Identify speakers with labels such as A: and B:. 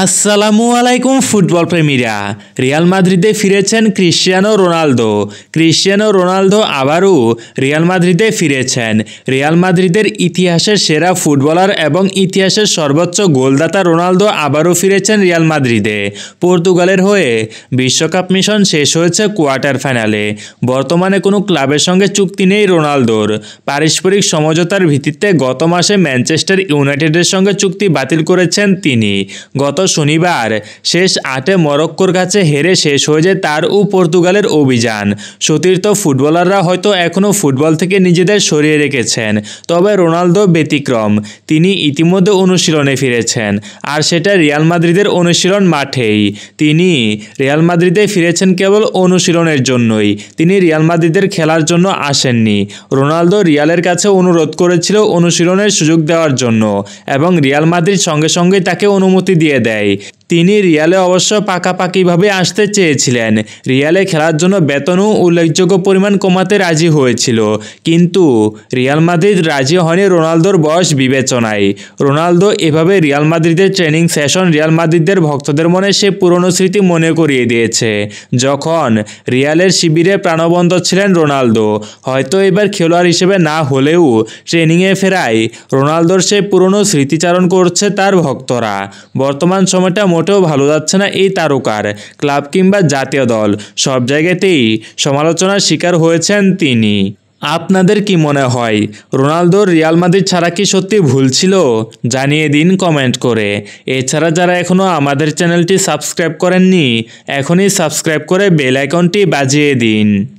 A: আসসালামু আলাইকুম football প্রেমীরা Real মাদ্রিদে ফিরেছেন ক্রিশ্চিয়ানো রোনালদো ক্রিশ্চিয়ানো রোনালদো আবারও রিয়াল মাদ্রিদে ফিরেছেন রিয়াল মাদ্রিদের ইতিহাসের সেরা ফুটবলার এবং ইতিহাসের সর্বোচ্চ গোলদাতা রোনালদো আবারও ফিরেছেন রিয়াল মাদ্রিদে পর্তুগালের হয়ে বিশ্বকাপ মিশন শেষ হয়েছে কোয়ার্টার ফাইনালে বর্তমানে কোনো ক্লাবের সঙ্গে চুক্তি নেই রোনালদোর পারস্পরিক সমঝোতার ভিত্তিতে গত মাসে ম্যানচেস্টার ইউনাইটেডের সঙ্গে চুক্তি বাতিল করেছেন তিনি গত গত শনিবার শেষ আটে মরক্কোর কাছে হেরে শেষ হয়ে যায় তার ও পর্তুগালের অভিযান সতীর্থ ফুটবলাররা হয়তো এখনও ফুটবল থেকে নিজেদের সরিয়ে রেখেছেন তবে রোনালদো ব্যতিক্রম তিনি ইতিমধ্যে অনুশীলনে ফিরেছেন আর সেটা রিয়াল মাদ্রিদের অনুশীলন মাঠেই তিনি রিয়াল মাদ্রিদে ফিরেছেন কেবল অনুশীলনের জন্যই তিনি রিয়াল মাদ্রিদের খেলার জন্য আসেননি রোনালদো রিয়ালের কাছে অনুরোধ করেছিল অনুশীলনের সুযোগ দেওয়ার জন্য এবং রিয়াল মাদ্রিদ সঙ্গে সঙ্গে তাকে অনুমতি দিয়ে they তিনি রিয়ালে অবশ্য পাকাপাকিভাবে আসতে চেয়েছিলেন রিয়ালে খেলার জন্য বেতনও উল্লেখযোগ্য পরিমাণ কমাতে রাজি হয়েছিল কিন্তু রিয়াল মাদ্রিদ রাজি হয়নি রোনালদোর বয়স বিবেচনায় রোনালদো এভাবে রিয়াল মাদ্রিদের ট্রেনিং সেশন রিয়াল মাদ্রিদের ভক্তদের মনে সে পুরনো স্মৃতি মনে করিয়ে দিয়েছে যখন রিয়ালের শিবিরে প্রাণবন্ত ছিলেন রোনালদো হয়তো এবার খেলোয়াড় হিসেবে না হলেও ট্রেনিংয়ে ফেরায় রোনালদোর সে পুরনো স্মৃতিচারণ করছে তার ভক্তরা বর্তমান সময়টা মোটেও ভালো যাচ্ছে না এই তারকার ক্লাব কিংবা জাতীয় দল সব জায়গাতেই সমালোচনার শিকার হয়েছেন তিনি আপনাদের কি মনে হয় রোনালদোর রিয়াল মাদ্রিদ ছাড়া কি সত্যি ভুল ছিল জানিয়ে দিন কমেন্ট করে এছাড়া যারা এখনও আমাদের চ্যানেলটি সাবস্ক্রাইব করেননি এখনই সাবস্ক্রাইব করে বেল আইকনটি বাজিয়ে দিন